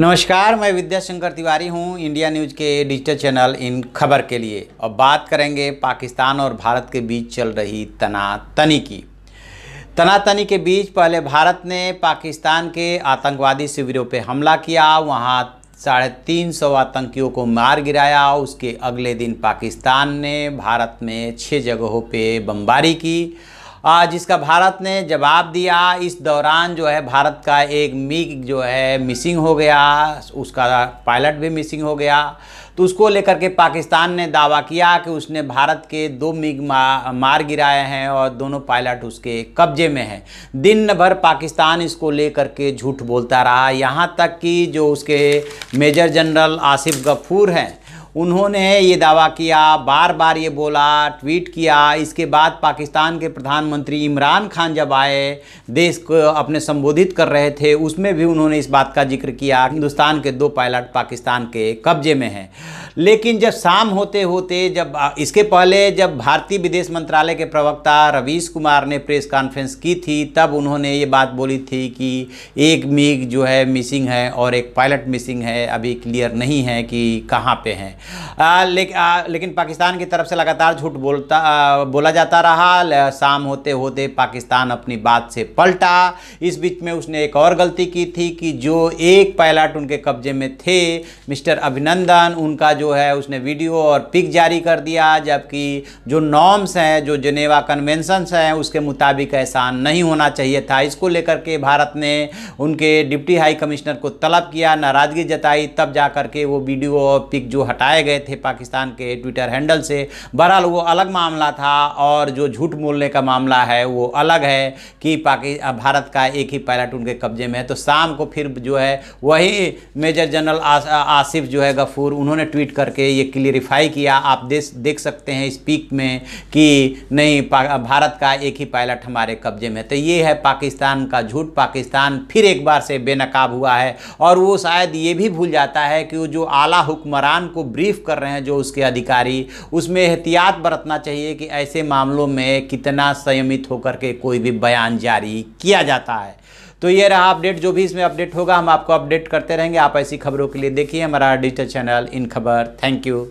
नमस्कार मैं विद्याशंकर तिवारी हूं इंडिया न्यूज़ के डिजिटल चैनल इन खबर के लिए और बात करेंगे पाकिस्तान और भारत के बीच चल रही तनातनी की तनातनी के बीच पहले भारत ने पाकिस्तान के आतंकवादी शिविरों पर हमला किया वहां साढ़े तीन सौ आतंकियों को मार गिराया उसके अगले दिन पाकिस्तान ने भारत में छः जगहों पर बमबारी की जिसका भारत ने जवाब दिया इस दौरान जो है भारत का एक मिग जो है मिसिंग हो गया उसका पायलट भी मिसिंग हो गया तो उसको लेकर के पाकिस्तान ने दावा किया कि उसने भारत के दो मिग मार गिराए हैं और दोनों पायलट उसके कब्जे में हैं दिन भर पाकिस्तान इसको लेकर के झूठ बोलता रहा यहाँ तक कि जो उसके मेजर जनरल आसिफ गफूर हैं उन्होंने ये दावा किया बार बार ये बोला ट्वीट किया इसके बाद पाकिस्तान के प्रधानमंत्री इमरान खान जब आए देश को अपने संबोधित कर रहे थे उसमें भी उन्होंने इस बात का जिक्र किया हिंदुस्तान के दो पायलट पाकिस्तान के कब्जे में हैं लेकिन जब शाम होते होते जब इसके पहले जब भारतीय विदेश मंत्रालय के प्रवक्ता रवीश कुमार ने प्रेस कॉन्फ्रेंस की थी तब उन्होंने ये बात बोली थी कि एक मीग जो है मिसिंग है और एक पायलट मिसिंग है अभी क्लियर नहीं है कि कहाँ पर हैं आ, ले, आ, लेकिन पाकिस्तान की तरफ से लगातार झूठ बोलता आ, बोला जाता रहा शाम होते होते पाकिस्तान अपनी बात से पलटा इस बीच में उसने एक और गलती की थी कि जो एक पायलट उनके कब्जे में थे मिस्टर अभिनंदन उनका जो है उसने वीडियो और पिक जारी कर दिया जबकि जो नॉर्म्स हैं जो जनेवा कन्वेंशंस हैं उसके मुताबिक ऐसा नहीं होना चाहिए था इसको लेकर के भारत ने उनके डिप्टी हाई कमिश्नर को तलब किया नाराज़गी जताई तब जा के वो वीडियो और पिक जो हटाए हटाए गए थे पाकिस्तान के ट्विटर हैंडल से बहरहाल वो अलग मामला था और जो झूठ बोलने का मामला है वो अलग है कि पाकि भारत का एक ही पायलट उनके कब्जे में है तो शाम को फिर जो है वही मेजर जनरल आसिफ जो है गफूर उन्होंने ट्वीट करके ये क्लियरिफाई किया आप देश देख सकते हैं स्पीक में कि नहीं भारत का एक ही पायलट हमारे कब्जे में तो ये है पाकिस्तान का झूठ पाकिस्तान फिर एक बार से बेनकाब हुआ है और वो शायद ये भी भूल जाता है कि वो जो आला हुक्मरान को ब्रिज ब्रीफ कर रहे हैं जो उसके अधिकारी उसमें एहतियात बरतना चाहिए कि ऐसे मामलों में कितना संयमित होकर के कोई भी बयान जारी किया जाता है तो ये रहा अपडेट जो भी इसमें अपडेट होगा हम आपको अपडेट करते रहेंगे आप ऐसी खबरों के लिए देखिए हमारा डिजिटल चैनल इन खबर थैंक यू